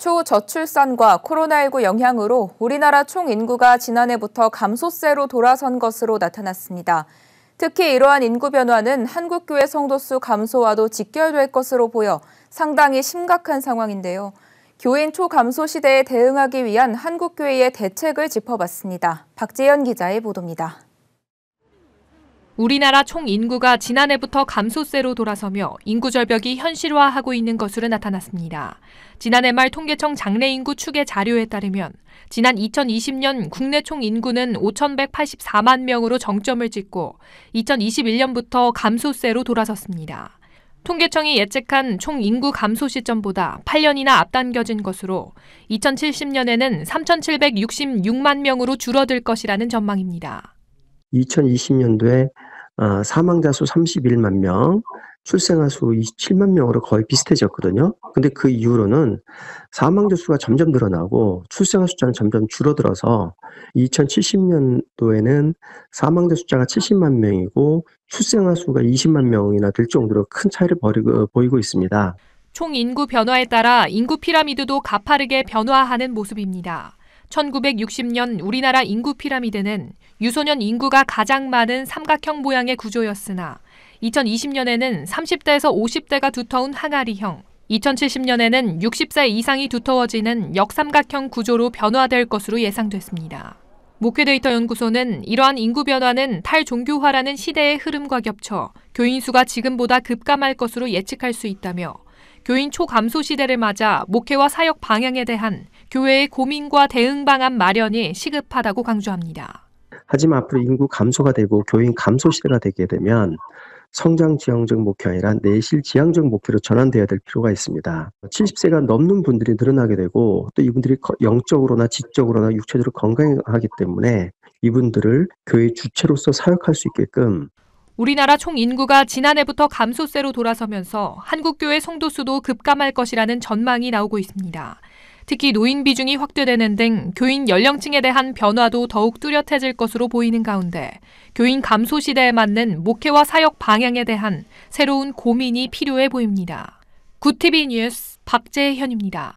초저출산과 코로나19 영향으로 우리나라 총 인구가 지난해부터 감소세로 돌아선 것으로 나타났습니다. 특히 이러한 인구 변화는 한국교회 성도수 감소와도 직결될 것으로 보여 상당히 심각한 상황인데요. 교인 초감소 시대에 대응하기 위한 한국교회의 대책을 짚어봤습니다. 박재현 기자의 보도입니다. 우리나라 총 인구가 지난해부터 감소세로 돌아서며 인구 절벽이 현실화하고 있는 것으로 나타났습니다. 지난해 말 통계청 장래 인구 추계 자료에 따르면 지난 2020년 국내 총 인구는 5,184만 명으로 정점을 찍고 2021년부터 감소세로 돌아섰습니다. 통계청이 예측한 총 인구 감소 시점보다 8년이나 앞당겨진 것으로 2070년에는 3,766만 명으로 줄어들 것이라는 전망입니다. 2020년도에 아, 사망자 수 31만 명, 출생아 수 27만 명으로 거의 비슷해졌거든요. 근데 그 이후로는 사망자 수가 점점 늘어나고 출생아 숫자는 점점 줄어들어서 2070년도에는 사망자 숫자가 70만 명이고 출생아 수가 20만 명이나 될 정도로 큰 차이를 벌이고, 보이고 있습니다. 총 인구 변화에 따라 인구 피라미드도 가파르게 변화하는 모습입니다. 1960년 우리나라 인구 피라미드는 유소년 인구가 가장 많은 삼각형 모양의 구조였으나 2020년에는 30대에서 50대가 두터운 항아리형, 2070년에는 60세 이상이 두터워지는 역삼각형 구조로 변화될 것으로 예상됐습니다. 목회데이터 연구소는 이러한 인구 변화는 탈종교화라는 시대의 흐름과 겹쳐 교인 수가 지금보다 급감할 것으로 예측할 수 있다며 교인 초감소 시대를 맞아 목회와 사역 방향에 대한 교회의 고민과 대응 방안 마련이 시급하다고 강조합니다. 하지만 앞으로 인구 감소가 되고 교인 감소 시대가 되게 되면 성장 지향적 목표 아니라 내실 지향적 목표로 전환돼야 될 필요가 있습니다. 70세가 넘는 분들이 늘어나게 되고 또 이분들이 영적으로나 지적으로나 육체적으로 건강하기 때문에 이분들을 교회 주체로서 사역할 수 있게끔 우리나라 총 인구가 지난해부터 감소세로 돌아서면서 한국교회 성도 수도 급감할 것이라는 전망이 나오고 있습니다. 특히 노인 비중이 확대되는 등 교인 연령층에 대한 변화도 더욱 뚜렷해질 것으로 보이는 가운데 교인 감소 시대에 맞는 목회와 사역 방향에 대한 새로운 고민이 필요해 보입니다. 구티비 뉴스 박재현입니다.